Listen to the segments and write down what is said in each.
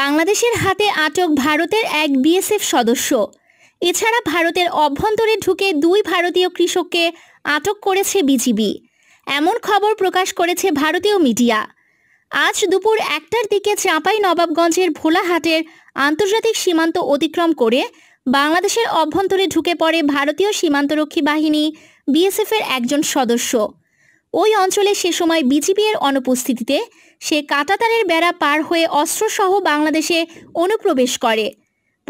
বাংলাদেশের হাতে আটক ভারতের এক বিএসএফ সদস্য এছাড়া ভারতের অভ্যন্তরে ঢুকে দুই ভারতীয় কৃষককে আটক করেছে বিজিবি এমন খবর প্রকাশ করেছে ভারতীয় মিডিয়া আজ দুপুর একটার দিকে চাঁপাই নবাবগঞ্জের ভোলাহাটের আন্তর্জাতিক সীমান্ত অতিক্রম করে বাংলাদেশের অভ্যন্তরে ঢুকে পড়ে ভারতীয় সীমান্তরক্ষী বাহিনী বিএসএফের একজন সদস্য ওই অঞ্চলে সে সময় বিজিবির এর অনুপস্থিতিতে সে কাটাতারের বেড়া পার হয়ে অস্ত্রসহ বাংলাদেশে অনুপ্রবেশ করে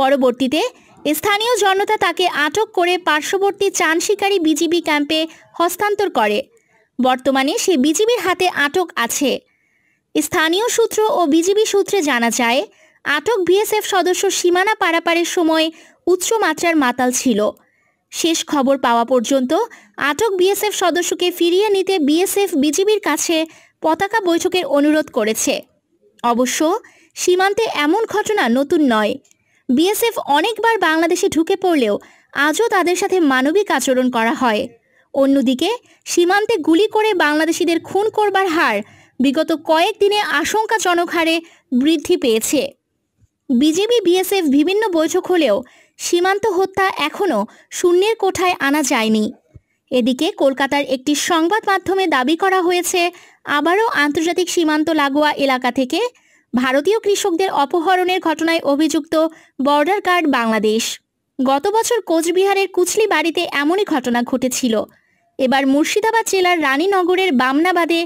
পরবর্তীতে স্থানীয় জনতা তাকে আটক করে পার্শ্ববর্তী শিকারী বিজিবি ক্যাম্পে হস্তান্তর করে বর্তমানে সে বিজিবির হাতে আটক আছে স্থানীয় সূত্র ও বিজিবি সূত্রে জানা যায় আটক বিএসএফ সদস্য সীমানা পারাপারের সময় উচ্চ মাত্রার মাতাল ছিল শেষ খবর পাওয়া পর্যন্ত আটক বিএসএফ সদস্যকে ফিরিয়ে নিতে বিএসএফ বিজিবির কাছে পতাকা বৈঠকের অনুরোধ করেছে অবশ্য সীমান্তে এমন ঘটনা নতুন নয় বিএসএফ অনেকবার বাংলাদেশে ঢুকে পড়লেও আজও তাদের সাথে মানবিক আচরণ করা হয় অন্যদিকে সীমান্তে গুলি করে বাংলাদেশিদের খুন করবার হার বিগত কয়েক দিনে আশঙ্কাজনক হারে বৃদ্ধি পেয়েছে বিজেপি বিএসএফ বিভিন্ন বৈঠক হলেও সীমান্ত হত্যা এখনও শূন্যের কোঠায় আনা যায়নি এদিকে কলকাতার একটি সংবাদ মাধ্যমে দাবি করা হয়েছে আবারও আন্তর্জাতিক সীমান্ত লাগোয়া এলাকা থেকে ভারতীয় কৃষকদের অপহরণের ঘটনায় অভিযুক্ত বর্ডার গার্ড বাংলাদেশ গত বছর কোচবিহারের কুচলি বাড়িতে এমনই ঘটনা ঘটেছিল এবার মুর্শিদাবাদ জেলার রানীনগরের বামনাবাদে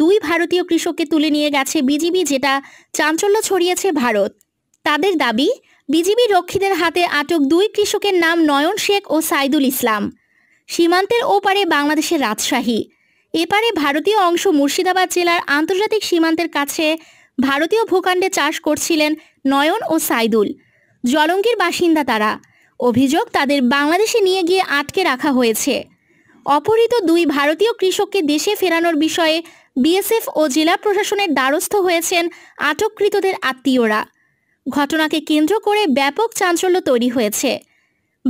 দুই ভারতীয় কৃষককে তুলে নিয়ে গেছে বিজিবি যেটা চাঞ্চল্য ছড়িয়েছে ভারত তাদের দাবি বিজিবি রক্ষীদের হাতে আটক দুই কৃষকের নাম নয়ন শেখ ও সাইদুল ইসলাম সীমান্তের ওপারে বাংলাদেশের রাজশাহী এপারে ভারতীয় অংশ মুর্শিদাবাদ জেলার আন্তর্জাতিক সীমান্তের কাছে ভারতীয় ভূখণ্ডে চাষ করছিলেন নয়ন ও সাইদুল জলঙ্গির বাসিন্দা তারা অভিযোগ তাদের বাংলাদেশে নিয়ে গিয়ে আটকে রাখা হয়েছে অপহৃত দুই ভারতীয় কৃষককে দেশে ফেরানোর বিষয়ে বিএসএফ ও জেলা প্রশাসনের দ্বারস্থ হয়েছেন আটককৃতদের আত্মীয়রা ঘটনাকে কেন্দ্র করে ব্যাপক চাঞ্চল্য তৈরি হয়েছে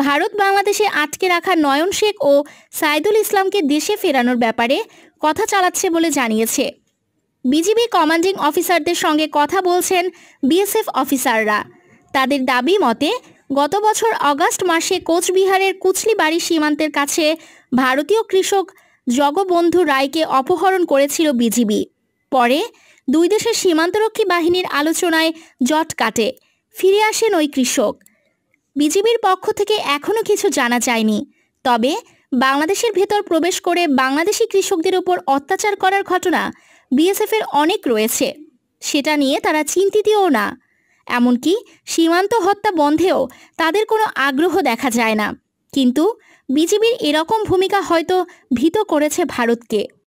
ভারত বাংলাদেশে আটকে রাখা নয়ন শেখ ও সাইদুল ইসলামকে দেশে ফেরানোর ব্যাপারে কথা চালাচ্ছে বলে জানিয়েছে বিজিবি কমান্ডিং অফিসারদের সঙ্গে কথা বলছেন বিএসএফ অফিসাররা তাদের দাবি মতে গত বছর অগাস্ট মাসে কোচবিহারের কুচলিবাড়ি সীমান্তের কাছে ভারতীয় কৃষক জগবন্ধু রায়কে অপহরণ করেছিল বিজিবি পরে দুই দেশের সীমান্তরক্ষী বাহিনীর আলোচনায় জট কাটে ফিরে আসেন ওই কৃষক বিজিবির পক্ষ থেকে এখনও কিছু জানা যায়নি তবে বাংলাদেশের ভেতর প্রবেশ করে বাংলাদেশি কৃষকদের উপর অত্যাচার করার ঘটনা বিএসএফের অনেক রয়েছে সেটা নিয়ে তারা চিন্তিতও না এমনকি সীমান্ত হত্যা বন্ধেও তাদের কোনো আগ্রহ দেখা যায় না কিন্তু বিজিবির এরকম ভূমিকা হয়তো ভীত করেছে ভারতকে